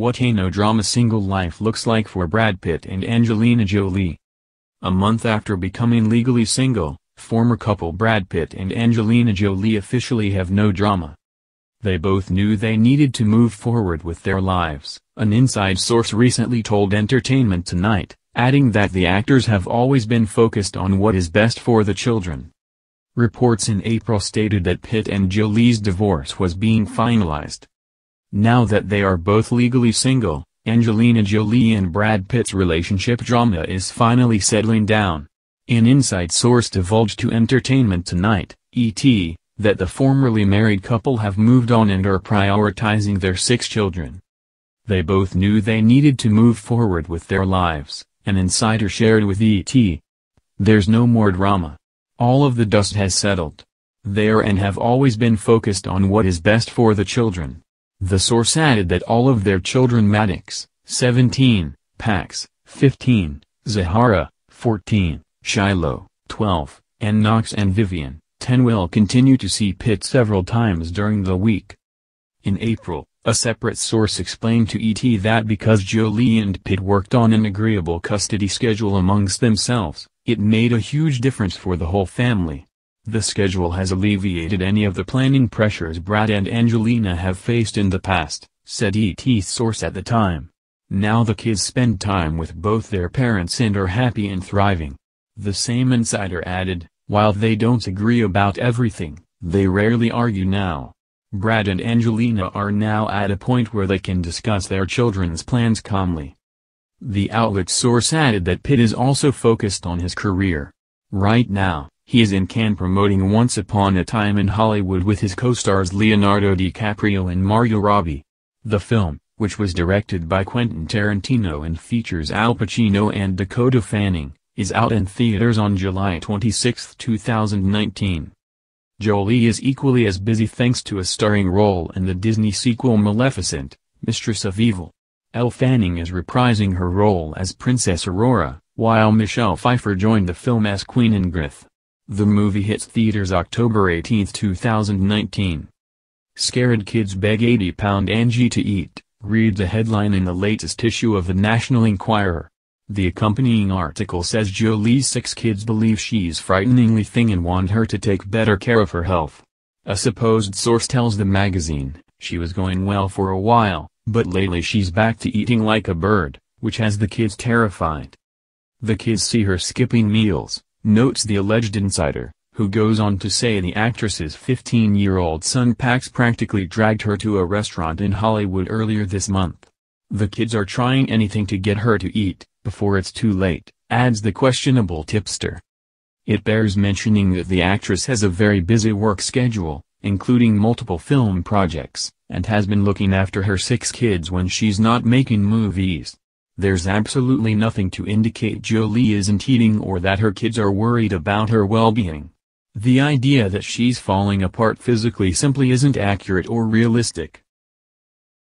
What a no drama single life looks like for Brad Pitt and Angelina Jolie. A month after becoming legally single, former couple Brad Pitt and Angelina Jolie officially have no drama. They both knew they needed to move forward with their lives, an inside source recently told Entertainment Tonight, adding that the actors have always been focused on what is best for the children. Reports in April stated that Pitt and Jolie's divorce was being finalized, now that they are both legally single, Angelina Jolie and Brad Pitt's relationship drama is finally settling down. An inside source divulged to Entertainment Tonight, ET, that the formerly married couple have moved on and are prioritizing their six children. They both knew they needed to move forward with their lives, an insider shared with ET. There's no more drama. All of the dust has settled. They are and have always been focused on what is best for the children. The source added that all of their children Maddox, 17, Pax, 15, Zahara, 14, Shiloh, 12, and Knox and Vivian, 10 will continue to see Pitt several times during the week. In April, a separate source explained to ET that because Jolie and Pitt worked on an agreeable custody schedule amongst themselves, it made a huge difference for the whole family. The schedule has alleviated any of the planning pressures Brad and Angelina have faced in the past, said ET source at the time. Now the kids spend time with both their parents and are happy and thriving. The same insider added, while they don't agree about everything, they rarely argue now. Brad and Angelina are now at a point where they can discuss their children's plans calmly. The outlet source added that Pitt is also focused on his career. Right now, he is in Cannes promoting Once Upon a Time in Hollywood with his co-stars Leonardo DiCaprio and Mario Robbie. The film, which was directed by Quentin Tarantino and features Al Pacino and Dakota Fanning, is out in theaters on July 26, 2019. Jolie is equally as busy thanks to a starring role in the Disney sequel Maleficent, Mistress of Evil. Elle Fanning is reprising her role as Princess Aurora, while Michelle Pfeiffer joined the film as Queen Ingrith. The movie hits theaters October 18, 2019. Scared Kids Beg 80-Pound Angie to Eat, reads a headline in the latest issue of the National Enquirer. The accompanying article says Jolie's six kids believe she's frighteningly thin and want her to take better care of her health. A supposed source tells the magazine, she was going well for a while, but lately she's back to eating like a bird, which has the kids terrified. The kids see her skipping meals, notes the alleged insider, who goes on to say the actress's 15-year-old son Pax practically dragged her to a restaurant in Hollywood earlier this month. The kids are trying anything to get her to eat, before it's too late, adds the questionable tipster. It bears mentioning that the actress has a very busy work schedule, including multiple film projects, and has been looking after her six kids when she's not making movies. There's absolutely nothing to indicate Jolie isn't eating or that her kids are worried about her well-being. The idea that she's falling apart physically simply isn't accurate or realistic.